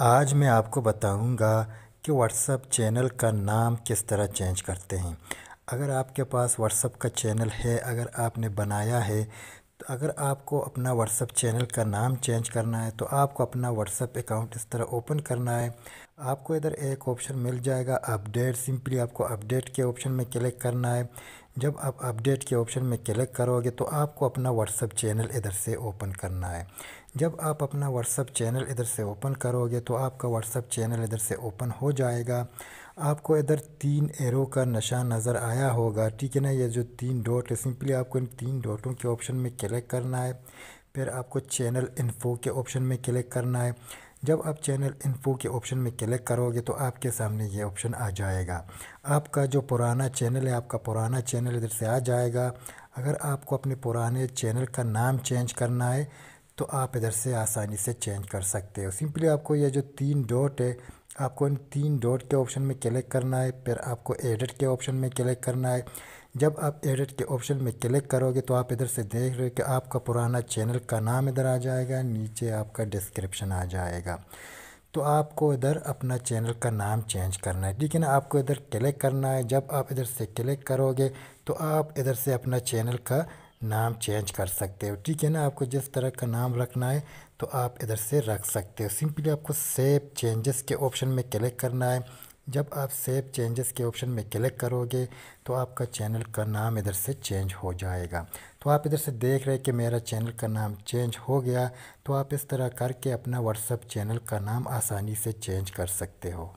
आज मैं आपको बताऊंगा कि व्हाट्सअप चैनल का नाम किस तरह चेंज करते हैं अगर आपके पास व्हाट्सअप का चैनल है अगर आपने बनाया है तो अगर आपको अपना व्हाट्सअप चैनल का नाम चेंज करना है तो आपको अपना व्हाट्सअप अकाउंट इस तरह ओपन करना है आपको इधर एक ऑप्शन मिल जाएगा अपडेट सिंपली आपको अपडेट के ऑप्शन में क्लिक करना है जब आप अपडेट के ऑप्शन में क्लिक करोगे तो आपको अपना व्हाट्सअप चैनल इधर से ओपन करना है जब आप अपना व्हाट्सअप चैनल इधर से ओपन करोगे तो आपका व्हाट्सअप चैनल इधर से ओपन हो जाएगा आपको इधर तीन एरो का निशान नज़र आया होगा ठीक है ना ये जो तीन डॉट है सिंपली आपको इन तीन डॉटों के ऑप्शन में क्लिक करना है फिर आपको चैनल इन्फो के ऑप्शन में क्लिक करना है जब आप चैनल इन्फो के ऑप्शन में क्लिक करोगे तो आपके सामने ये ऑप्शन आ जाएगा आपका जो पुराना चैनल है आपका पुराना चैनल इधर से आ जाएगा अगर आपको अपने पुराने चैनल का नाम चेंज करना है तो आप इधर से आसानी से चेंज कर सकते हो सिंपली आपको ये जो तीन डॉट है आपको इन तीन डॉट के ऑप्शन में क्लिक करना है फिर आपको एडिट के ऑप्शन में क्लिक करना है जब आप एडिट के ऑप्शन में क्लिक करोगे तो आप इधर से देख रहे हो कि आपका पुराना चैनल का नाम इधर आ जाएगा नीचे आपका डिस्क्रिप्शन आ जाएगा तो आपको इधर अपना चैनल का नाम चेंज करना है ठीक है ना आपको इधर क्लिक करना है जब आप इधर से क्लिक करोगे तो आप इधर से अपना चैनल का नाम चेंज कर सकते हो ठीक है ना आपको जिस तरह का नाम रखना है तो आप इधर से रख सकते हो सिंपली आपको सेव चेंजेस के ऑप्शन में क्लिक करना है जब आप सेव चेंजेस के ऑप्शन में क्लिक करोगे तो आपका चैनल का नाम इधर से चेंज हो जाएगा तो आप इधर से देख रहे हैं कि मेरा चैनल का नाम चेंज हो गया तो आप इस तरह करके अपना व्हाट्सअप चैनल का नाम आसानी से चेंज कर सकते हो